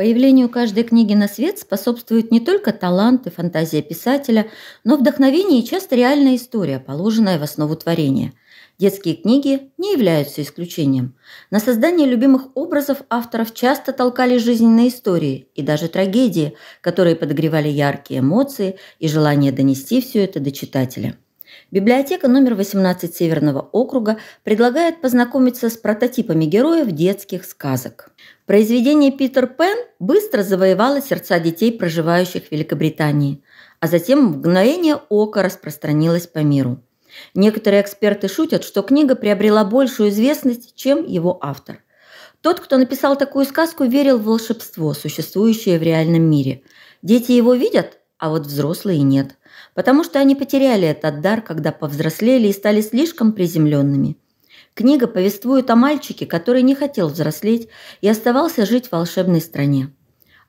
Появлению каждой книги на свет способствуют не только талант и фантазия писателя, но вдохновение и часто реальная история, положенная в основу творения. Детские книги не являются исключением. На создание любимых образов авторов часто толкали жизненные истории и даже трагедии, которые подогревали яркие эмоции и желание донести все это до читателя. Библиотека номер 18 Северного округа предлагает познакомиться с прототипами героев детских сказок. Произведение «Питер Пен» быстро завоевало сердца детей, проживающих в Великобритании, а затем в мгновение ока распространилось по миру. Некоторые эксперты шутят, что книга приобрела большую известность, чем его автор. Тот, кто написал такую сказку, верил в волшебство, существующее в реальном мире. Дети его видят, а вот взрослые нет, потому что они потеряли этот дар, когда повзрослели и стали слишком приземленными. Книга повествует о мальчике, который не хотел взрослеть и оставался жить в волшебной стране.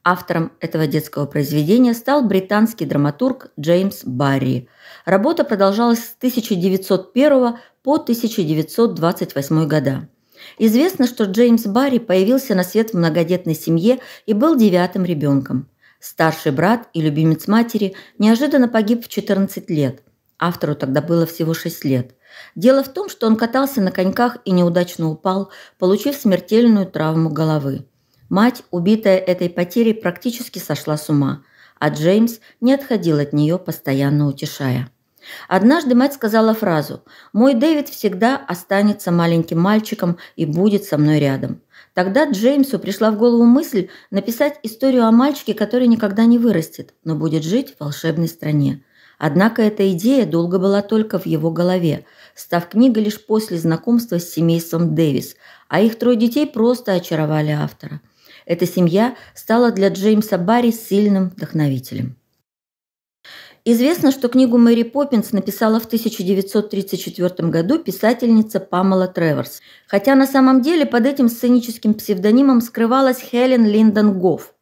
Автором этого детского произведения стал британский драматург Джеймс Барри. Работа продолжалась с 1901 по 1928 года. Известно, что Джеймс Барри появился на свет в многодетной семье и был девятым ребенком. Старший брат и любимец матери неожиданно погиб в 14 лет. Автору тогда было всего 6 лет. Дело в том, что он катался на коньках и неудачно упал, получив смертельную травму головы. Мать, убитая этой потерей, практически сошла с ума, а Джеймс не отходил от нее, постоянно утешая. Однажды мать сказала фразу «Мой Дэвид всегда останется маленьким мальчиком и будет со мной рядом». Тогда Джеймсу пришла в голову мысль написать историю о мальчике, который никогда не вырастет, но будет жить в волшебной стране. Однако эта идея долго была только в его голове, став книгой лишь после знакомства с семейством Дэвис, а их трое детей просто очаровали автора. Эта семья стала для Джеймса Барри сильным вдохновителем. Известно, что книгу Мэри Поппинс написала в 1934 году писательница Памела Треверс, хотя на самом деле под этим сценическим псевдонимом скрывалась Хелен Линдон Гофф.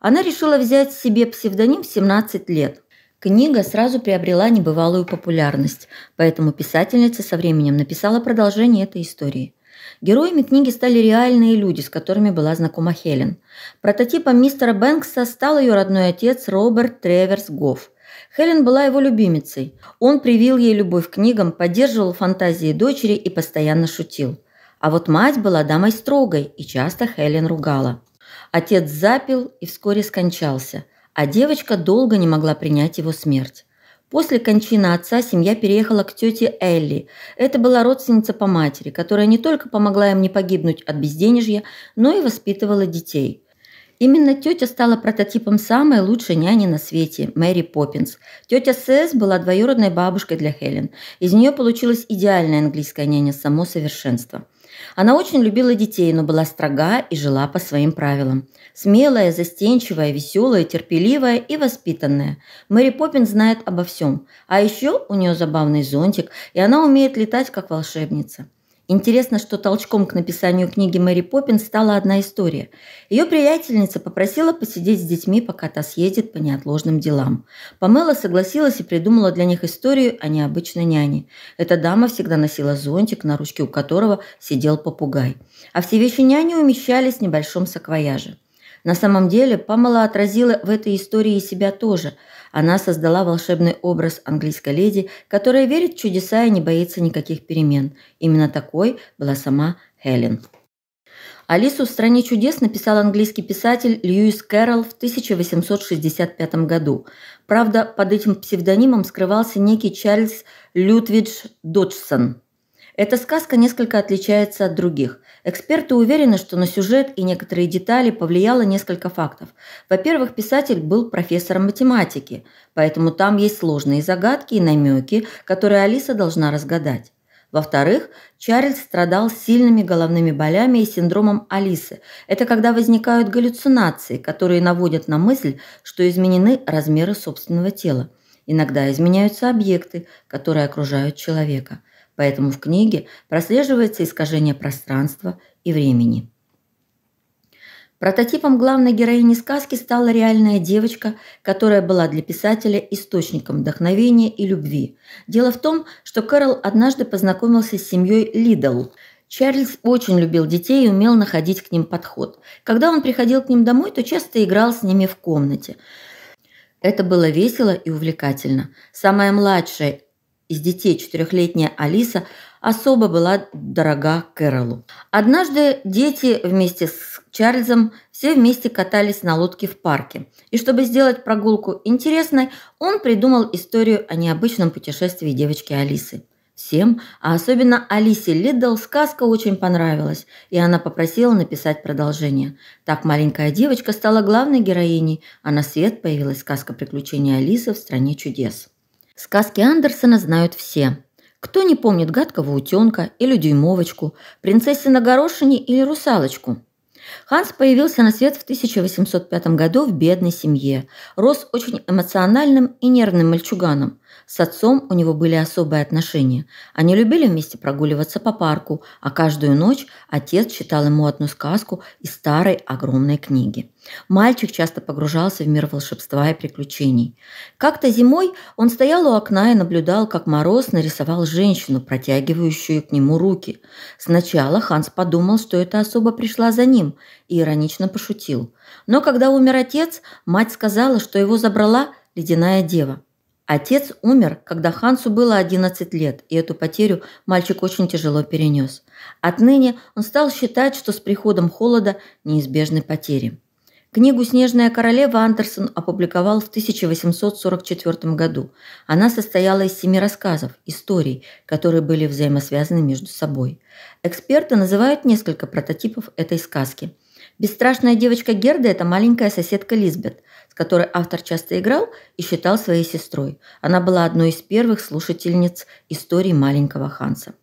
Она решила взять себе псевдоним в 17 лет. Книга сразу приобрела небывалую популярность, поэтому писательница со временем написала продолжение этой истории – Героями книги стали реальные люди, с которыми была знакома Хелен. Прототипом мистера Бэнкса стал ее родной отец Роберт Треверс Гофф. Хелен была его любимицей. Он привил ей любовь к книгам, поддерживал фантазии дочери и постоянно шутил. А вот мать была дамой строгой, и часто Хелен ругала. Отец запил и вскоре скончался, а девочка долго не могла принять его смерть. После кончины отца семья переехала к тете Элли. Это была родственница по матери, которая не только помогла им не погибнуть от безденежья, но и воспитывала детей. Именно тетя стала прототипом самой лучшей няни на свете – Мэри Поппинс. Тетя СС была двоюродной бабушкой для Хелен. Из нее получилась идеальная английская няня, само совершенство. Она очень любила детей, но была строга и жила по своим правилам. Смелая, застенчивая, веселая, терпеливая и воспитанная. Мэри Поппин знает обо всем. А еще у нее забавный зонтик, и она умеет летать как волшебница. Интересно, что толчком к написанию книги Мэри Поппинс стала одна история. Ее приятельница попросила посидеть с детьми, пока та съездит по неотложным делам. Памела согласилась и придумала для них историю о необычной няне. Эта дама всегда носила зонтик, на ручке у которого сидел попугай. А все вещи няни умещались в небольшом саквояже. На самом деле, Памела отразила в этой истории себя тоже. Она создала волшебный образ английской леди, которая верит в чудеса и не боится никаких перемен. Именно такой была сама Хелен. Алису в «Стране чудес» написал английский писатель Льюис Кэрролл в 1865 году. Правда, под этим псевдонимом скрывался некий Чарльз Лютвидж Доджсон – эта сказка несколько отличается от других. Эксперты уверены, что на сюжет и некоторые детали повлияло несколько фактов. Во-первых, писатель был профессором математики, поэтому там есть сложные загадки и намеки, которые Алиса должна разгадать. Во-вторых, Чарльз страдал сильными головными болями и синдромом Алисы. Это когда возникают галлюцинации, которые наводят на мысль, что изменены размеры собственного тела. Иногда изменяются объекты, которые окружают человека – поэтому в книге прослеживается искажение пространства и времени. Прототипом главной героини сказки стала реальная девочка, которая была для писателя источником вдохновения и любви. Дело в том, что Кэрол однажды познакомился с семьей Лидл, Чарльз очень любил детей и умел находить к ним подход. Когда он приходил к ним домой, то часто играл с ними в комнате. Это было весело и увлекательно. Самая младшая из детей четырехлетняя Алиса особо была дорога Кэролу. Однажды дети вместе с Чарльзом все вместе катались на лодке в парке. И чтобы сделать прогулку интересной, он придумал историю о необычном путешествии девочки Алисы. Всем, а особенно Алисе Лиддл сказка очень понравилась, и она попросила написать продолжение. Так маленькая девочка стала главной героиней, а на свет появилась сказка приключений Алисы в стране чудес». Сказки Андерсона знают все. Кто не помнит гадкого утенка или дюймовочку, принцессы на горошине или русалочку? Ханс появился на свет в 1805 году в бедной семье, рос очень эмоциональным и нервным мальчуганом, с отцом у него были особые отношения. Они любили вместе прогуливаться по парку, а каждую ночь отец читал ему одну сказку из старой огромной книги. Мальчик часто погружался в мир волшебства и приключений. Как-то зимой он стоял у окна и наблюдал, как Мороз нарисовал женщину, протягивающую к нему руки. Сначала Ханс подумал, что эта особа пришла за ним, и иронично пошутил. Но когда умер отец, мать сказала, что его забрала ледяная дева. Отец умер, когда Хансу было 11 лет, и эту потерю мальчик очень тяжело перенес. Отныне он стал считать, что с приходом холода неизбежны потери. Книгу «Снежная королева» Андерсон опубликовал в 1844 году. Она состояла из семи рассказов, историй, которые были взаимосвязаны между собой. Эксперты называют несколько прототипов этой сказки – Бесстрашная девочка Герда – это маленькая соседка Лизбет, с которой автор часто играл и считал своей сестрой. Она была одной из первых слушательниц истории маленького Ханса.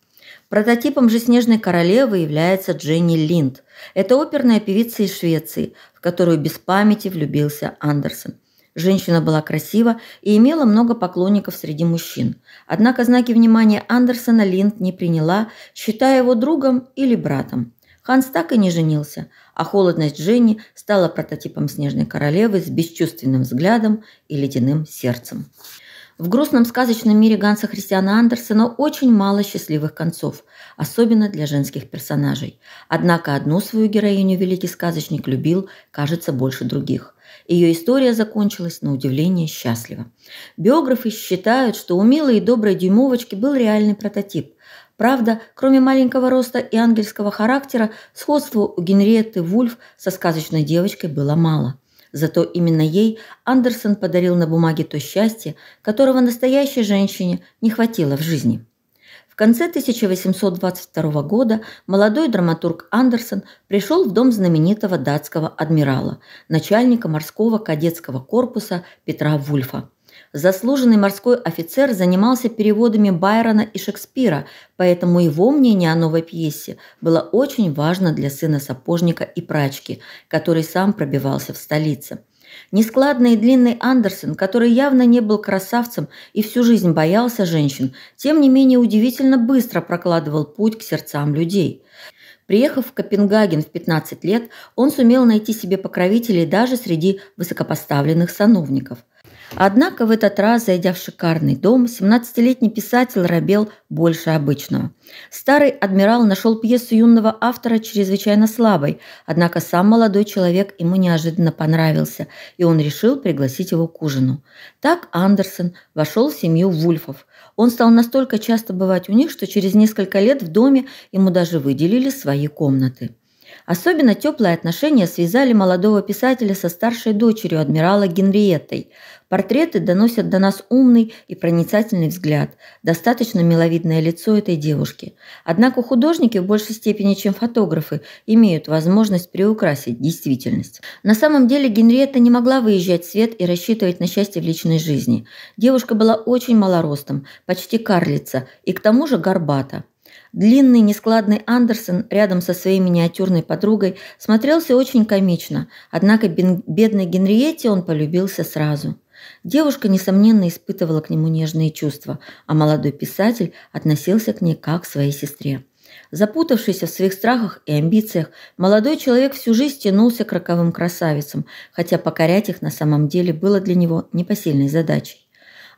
Прототипом же «Снежной королевы» является Дженни Линд. Это оперная певица из Швеции, в которую без памяти влюбился Андерсон. Женщина была красива и имела много поклонников среди мужчин. Однако знаки внимания Андерсона Линд не приняла, считая его другом или братом. Ханс так и не женился, а холодность Дженни стала прототипом снежной королевы с бесчувственным взглядом и ледяным сердцем. В грустном сказочном мире Ганса Христиана Андерсена очень мало счастливых концов, особенно для женских персонажей. Однако одну свою героиню великий сказочник любил, кажется, больше других. Ее история закончилась, на удивление, счастливо. Биографы считают, что у милой и доброй дюймовочки был реальный прототип, Правда, кроме маленького роста и ангельского характера, сходства у Генриетты Вульф со сказочной девочкой было мало. Зато именно ей Андерсон подарил на бумаге то счастье, которого настоящей женщине не хватило в жизни. В конце 1822 года молодой драматург Андерсон пришел в дом знаменитого датского адмирала, начальника морского кадетского корпуса Петра Вульфа. Заслуженный морской офицер занимался переводами Байрона и Шекспира, поэтому его мнение о новой пьесе было очень важно для сына сапожника и прачки, который сам пробивался в столице. Нескладный и длинный Андерсон, который явно не был красавцем и всю жизнь боялся женщин, тем не менее удивительно быстро прокладывал путь к сердцам людей. Приехав в Копенгаген в 15 лет, он сумел найти себе покровителей даже среди высокопоставленных сановников – Однако в этот раз, зайдя в шикарный дом, 17-летний писатель робел больше обычного. Старый адмирал нашел пьесу юного автора чрезвычайно слабой, однако сам молодой человек ему неожиданно понравился, и он решил пригласить его к ужину. Так Андерсон вошел в семью Вульфов. Он стал настолько часто бывать у них, что через несколько лет в доме ему даже выделили свои комнаты. Особенно теплые отношения связали молодого писателя со старшей дочерью адмирала Генриеттой. Портреты доносят до нас умный и проницательный взгляд, достаточно миловидное лицо этой девушки. Однако художники в большей степени, чем фотографы, имеют возможность приукрасить действительность. На самом деле Генриетта не могла выезжать в свет и рассчитывать на счастье в личной жизни. Девушка была очень малоростом, почти карлица и к тому же горбата. Длинный нескладный Андерсон рядом со своей миниатюрной подругой смотрелся очень комично, однако бедной Генриетте он полюбился сразу. Девушка, несомненно, испытывала к нему нежные чувства, а молодой писатель относился к ней как к своей сестре. Запутавшийся в своих страхах и амбициях, молодой человек всю жизнь тянулся к роковым красавицам, хотя покорять их на самом деле было для него непосильной задачей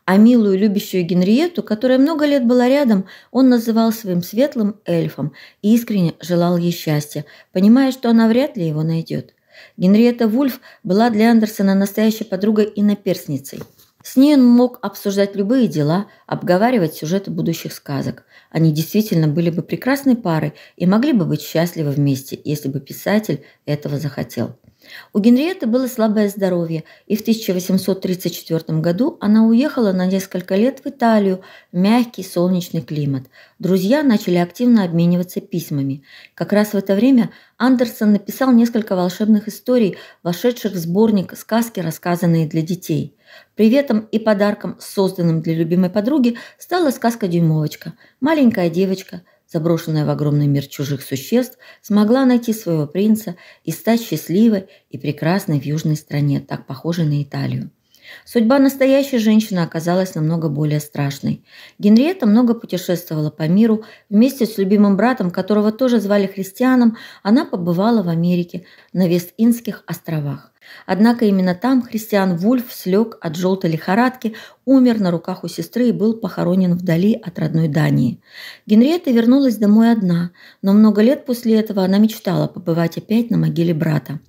а милую любящую Генриету, которая много лет была рядом, он называл своим светлым эльфом и искренне желал ей счастья, понимая, что она вряд ли его найдет. Генриетта Вульф была для Андерсона настоящей подругой и наперсницей. С ней он мог обсуждать любые дела, обговаривать сюжеты будущих сказок. Они действительно были бы прекрасной парой и могли бы быть счастливы вместе, если бы писатель этого захотел. У Генриетты было слабое здоровье, и в 1834 году она уехала на несколько лет в Италию, в мягкий солнечный климат. Друзья начали активно обмениваться письмами. Как раз в это время Андерсон написал несколько волшебных историй, вошедших в сборник «Сказки, рассказанные для детей». Приветом и подарком, созданным для любимой подруги, стала сказка «Дюймовочка». Маленькая девочка – заброшенная в огромный мир чужих существ, смогла найти своего принца и стать счастливой и прекрасной в южной стране, так похожей на Италию. Судьба настоящей женщины оказалась намного более страшной. Генриетта много путешествовала по миру. Вместе с любимым братом, которого тоже звали Христианом, она побывала в Америке, на Вест-Индских островах. Однако именно там Христиан Вульф слег от желтой лихорадки, умер на руках у сестры и был похоронен вдали от родной Дании. Генриетта вернулась домой одна, но много лет после этого она мечтала побывать опять на могиле брата.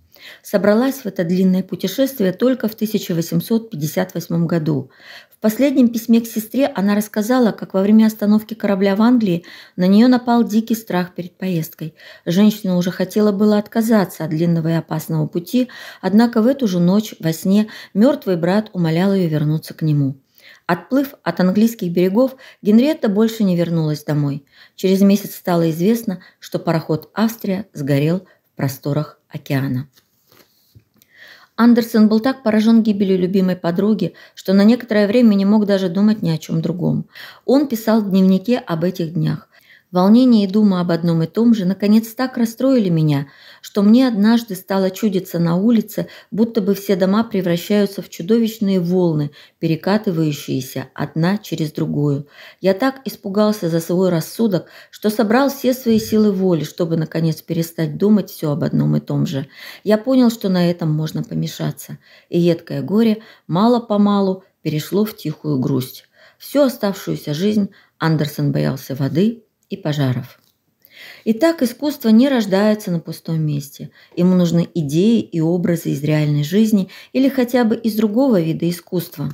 Собралась в это длинное путешествие только в 1858 году. В последнем письме к сестре она рассказала, как во время остановки корабля в Англии на нее напал дикий страх перед поездкой. Женщина уже хотела было отказаться от длинного и опасного пути, однако в эту же ночь во сне мертвый брат умолял ее вернуться к нему. Отплыв от английских берегов, Генриетта больше не вернулась домой. Через месяц стало известно, что пароход «Австрия» сгорел в просторах океана. Андерсон был так поражен гибелью любимой подруги, что на некоторое время не мог даже думать ни о чем другом. Он писал в дневнике об этих днях. Волнение и дума об одном и том же наконец так расстроили меня, что мне однажды стало чудиться на улице, будто бы все дома превращаются в чудовищные волны, перекатывающиеся одна через другую. Я так испугался за свой рассудок, что собрал все свои силы воли, чтобы наконец перестать думать все об одном и том же. Я понял, что на этом можно помешаться. И едкое горе мало-помалу перешло в тихую грусть. Всю оставшуюся жизнь Андерсон боялся воды, и пожаров. Итак, искусство не рождается на пустом месте. Ему нужны идеи и образы из реальной жизни или хотя бы из другого вида искусства.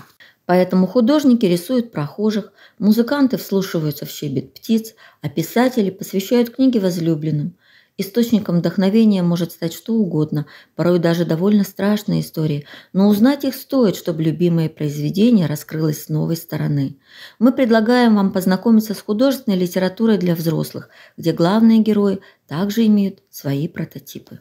Поэтому художники рисуют прохожих, музыканты вслушиваются в щебет птиц, а писатели посвящают книги возлюбленным. Источником вдохновения может стать что угодно, порой даже довольно страшные истории, но узнать их стоит, чтобы любимое произведение раскрылось с новой стороны. Мы предлагаем вам познакомиться с художественной литературой для взрослых, где главные герои также имеют свои прототипы.